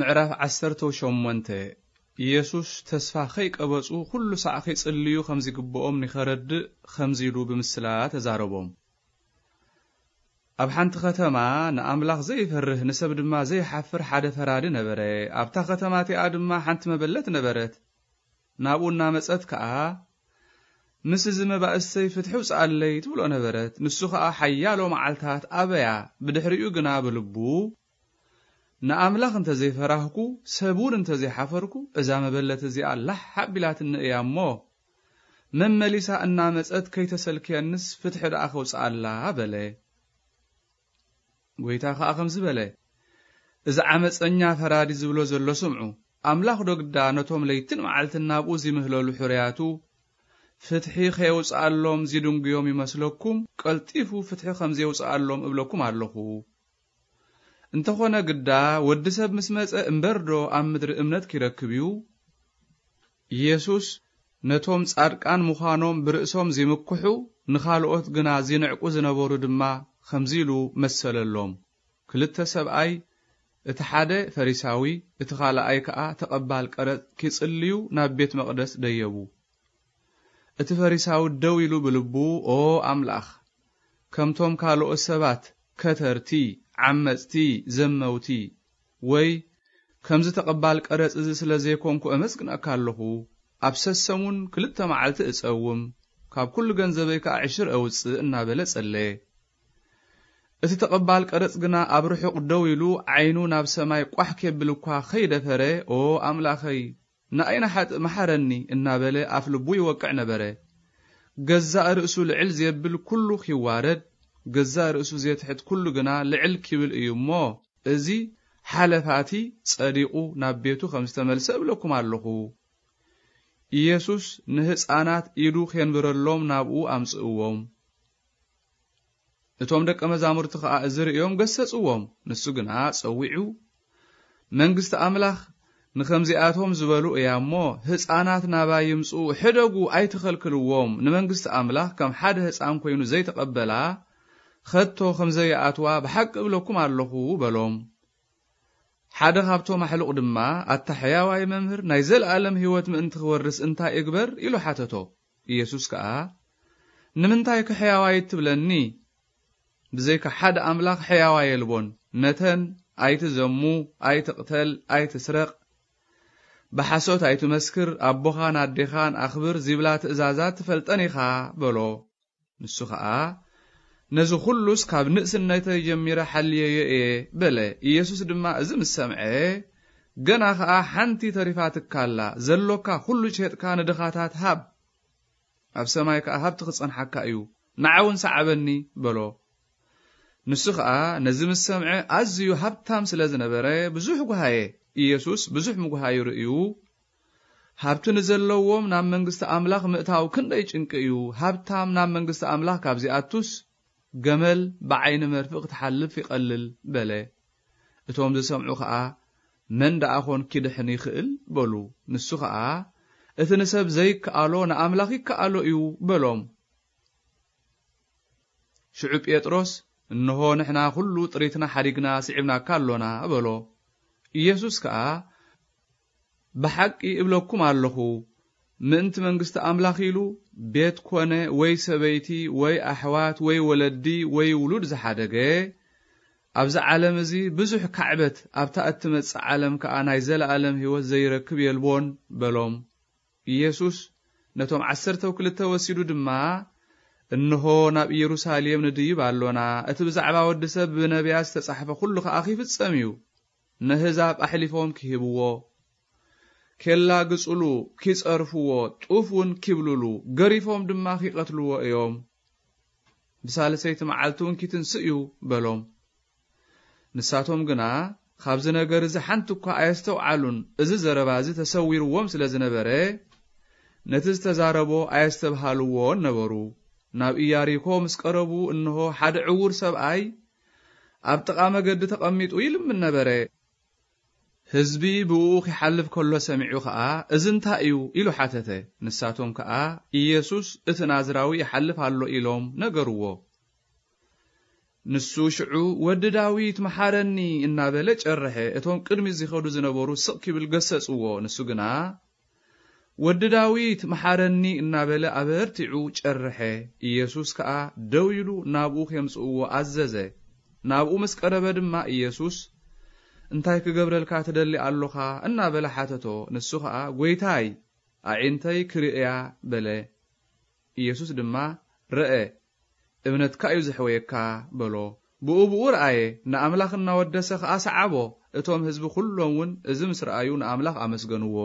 ምዕራፍ 18 ኢየሱስ ተስፋ ኸይቀበፁ ኵሉ ሰዓ ኸይጽልዩ ከም ዝግብኦም ንኸረድእ ከምዚ ኢሉ ብምስላ ተዛረቦም ኣብ ሓንቲ ኸተማ ንኣምላኽ ዘይፈርህ ንሰብ ድማ ዘይሓፍር ሓደ ፈራዲ ነበረ ኣብታ ኸተማ እቲኣ ድማ ሓንቲ መበለት ነበረት ናብኡ እናመጸት ከዓ ምስ እዚ መባእስተይ ፍትሒ ውፅኣለይ ትብሎ ነበረት ንሱ ኸኣ ሓያሎ መዓልታት ኣበያ ብድሕሪኡ ግና ብልቡ ንኣምላኽ እንተ ዘይፈራህኩ ሰቡን እንተ ዘይሓፈርኩ እዛ መበለት እዚኣ ላሓ ቢላትኒ እያ እሞ መመሊሳ እናመፀት ከይተሰልክየንስ ፍትሒ ደኣ ኸውፅኣላ በለ ጐይታ ኸዓ ከምዚ በለ እዚ ዓመፀኛ ፈራዲ ዝብሎ ዘሎ ስምዑ ኣምላኽ ዶግዳ ነቶም ለይትን መዓልትን ናብኡ ዝምህለሉ ሕርያቱ ፍትሒ ኸየውፅኣሎም ዚድንግዮም ይመስለኩም ቀልጢፉ ፍትሒ ኸምዘየውፅኣሎም እብለኩም ኣለኹ እንተኾነ ግዳ ወዲ ሰብ ምስ መጸ እምበር ዶ ኣብ ምድሪ እምነት ኪረክብ እዩ ኢየሱስ ነቶም ጻድቃን ምዃኖም ብርእሶም ዚምኩሑ ንኻልኦት ግና ዚንዕቁ ዝነበሩ ድማ ከምዚ ኢሉ መሰለሎም ክልተ ሰብኣይ እቲ ሓደ ፈሪሳዊ እቲ ኻልኣይ ከዓ ተቐባል ቀረጽ ኪጽልዩ ናብ ቤት መቕደስ ደየቡ እቲ ፈሪሳዊ ደው ኢሉ ብልቡ ኦ ኣምላኽ ከምቶም ካልኦት ሰባት ከተርቲ ዓመጽቲ ዘመውቲ ወይ ከምዝ ተቐባል ቀረጽ እዚ ስለ ዘይኰንኩ ኣመጽግንአካ ኣለኹ ኣብ ሰሰሙን ክልተ መዓልቲ እጸውም ካብ ኵሉ ገንዘበይ ከዓ ዕሽር አውጽእ እናበለ ጸለየ እቲ ተቐባል ቀረጽ ግና ኣብ ርሑቕ ደው ኢሉ ዓይኑ ናብ ሰማይ ቋሕ ክየብል እኳ ኸይደፈረ ኦ ኣምላኸይ ንኣይና ሓጢእ መሓረኒ እናበለ ኣፍ ልቡ ይወቅዕ ነበረ ገዛ ርእሱ ልዕል ዘየብል ኵሉ ኺይዋረድ ገዛ ርእሱ ዘይትሕት ኩሉ ግና ልዕል ክብል እዩ እሞ እዚ ሓለፋቲ ጸዲቑ ናብ ቤቱ ከም ዝተመልሰ እብለኩም ኣለኹ ኢየሱስ ንህፃናት ኢዱ ኼንብረሎም ናብኡ ኣምጽእዎም እቶም ደቀ መዛሙርቲ ኸዓ እዚ ርእዮም ገሰጽዎም ንሱ ግና ጸዊዑ መንግስቲ ኣምላኽ ንከምዚኣቶም ዝበሉ እያ እሞ ህፃናት ናባ ይምፁ ሕደጉ ኣይትኸልክልዎም ንመንግስቲ ኣምላኽ ከም ሓደ ህፃን ኮይኑ ዘይተቐበላ ኸቶ ከም ዘይኣትዋ ብሓቂ እብለኩም ኣለኹ በሎም ሓደ ካብቶም ኣሕልቕ ድማ ኣታ ሕያዋይ መምህር ናይ ዘለኣለም ህይወት ምእንቲ ክወርስ እንታይ እግበር ኢሉ ሓተቶ ኢየሱስ ከዓ ንምንታይ ክሕያዋይ እትብለኒ ብዘይካ ሓደ ኣምላኽ ሕያዋይ የልቦን ነተን ኣይትዘሙ ኣይትቕተል ኣይትስረቕ ብሓሶት ኣይትመስክር ኣቦኻን ኣዴኻን ኣኽብር ዚብላ ትእዛዛት ትፈልጠን ኢኻ በሎ ንሱ ከዓ ነዚ ኩሉስ ካብ ንእስነተይ ጀሚረ ሓልየዮ እየ በለ ኢየሱስ ድማ እዚ ምስ ሰምዐ ገና ኸዓ ሓንቲ ትካላ ዘሎካ ኩሉ ሸጥካ ንድኻታት ሃብ ኣብ ሰማይ ከዓ ሃብቲ ክጸንሐካ እዩ እውን ሰዓበኒ በሎ ንሱ ኸዓ ነዚ ምስ ሰምዐ ኣዝዩ ሃብታም ስለ ዝነበረ ብዙሕ ጉሃየ ኢየሱስ ብዙሕ ምጉሃ ርእዩ ሃብቲ ንዘለዎም ናብ መንግስቲ ኣምላኽ ምእታው ክንደይ ጭንቂ እዩ ሃብታም ናብ መንግስቲ ኣምላኽ ካብዚኣቱስ ገመል ብዓይኒ መርፊ ክትሓልፍ ይቐልል በለ እቶም ዝሰምዑ ኸዓ መን ደኣ ኾንኪ ድሕን ይኽእል በሉ ንሱ ኸዓ እቲ ንሰብ ዘይከኣሎ ንኣምላኽ ይከኣሎ እዩ በሎም ሽዑ ጴጥሮስ እንሆ ንሕና ዅሉ ጥሪትና ሓዲግና ስዒብናካ ኣሎና በሎ ኢየሱስ ከዓ ብሓቂ እብለኩም ኣለኹ ምእንቲ መንግሥቲ ኣምላኽ ኢሉ ቤት ኮነ ወይ ሰበይቲ ወይ ኣሕዋት ወይ ወለዲ ወይ ውሉድ ዝሓደገ ኣብዚ ዓለም እዚ ብዙሕ ካዕበት ኣብታ እትመጽእ ዓለም ከዓ ናይ ዘለኣለም ህይወት ዘይረክብ የልቦን በሎም ኢየሱስ ነቶም ዓሰርተ ክልተ ወሲዱ ድማ እንሆ ናብ ኢየሩሳሌም ንድይብ ኣሎና እቲ ብዛዕባ ወዲ ሰብ ብነቢያ ዝተጻሕፈ ኵሉ ከዓ ኺፍጸም እዩ ንህዛብ ኣሕሊፎም ክህብዎ ኬላ ግጹሉ ኪጸርፍዎ ጡፍ እውን ኪብሉሉ ገሪፎም ድማ ኺቐትልዎ እዮም ብሳለሰይቲ መዓልቲ እውን ኪትንስ እዩ በሎም ንሳቶም ግና ካብዚ ነገር እዚ ሓንቲ እኳ ኣየስተውዓሉን እዚ ዘረባ እዚ ተሰዊርዎም ስለ ዝነበረ ነቲ ዝተዛረቦ ኣየስተብሃልዎን ነበሩ ናብ ኢያሪኮ ምስ ቀረቡ እንሆ ሓደ ዕውር ሰብኣይ ኣብ ጥቓ መገዲ ተቐሚጡ ይልምን ነበረ ህዝቢ ብኡ ክሓልፍ ከሎ ሰሚዑ ከዓ እዚ እንታይ እዩ ኢሉ ሓተተ ንሳቶም ከዓ ኢየሱስ እቲ ናዝራዊ ይሓልፍ ኣሎ ኢሎም ነገርዎ ንሱ ሽዑ ወዲ ዳዊት መሓረኒ እናበለ ጨርሐ እቶም ቅድሚ ዝኸዱ ዝነበሩ ስቕ ክብል ገሰጽዎ ንሱ ግና ወዲ ዳዊት መሓረኒ እናበለ ኣበርቲዑ ጨርሐ ኢየሱስ ከዓ ደው ኢሉ ናብኡ ኬምጽእዎ ኣዘዘ ናብኡ ምስ ቀረበ ድማ ኢየሱስ እንታይ ክገብረልካ እትደሊ ኣሎኻ እናበለ ሓተቶ ንሱ ኸዓ ጐይታይ ኣዒንተይ ክርእያ በለ ኢየሱስ ድማ ርአ እብነትካ እዩ ዘሕወየካ በሎ ብኡብኡ ረአየ ንኣምላኽ እናወደሰ ኸኣ ሰዓቦ እቶም ህዝቢ ዅሎምውን እዚ ምስ ረአዩ ንኣምላኽ ኣመስገንዎ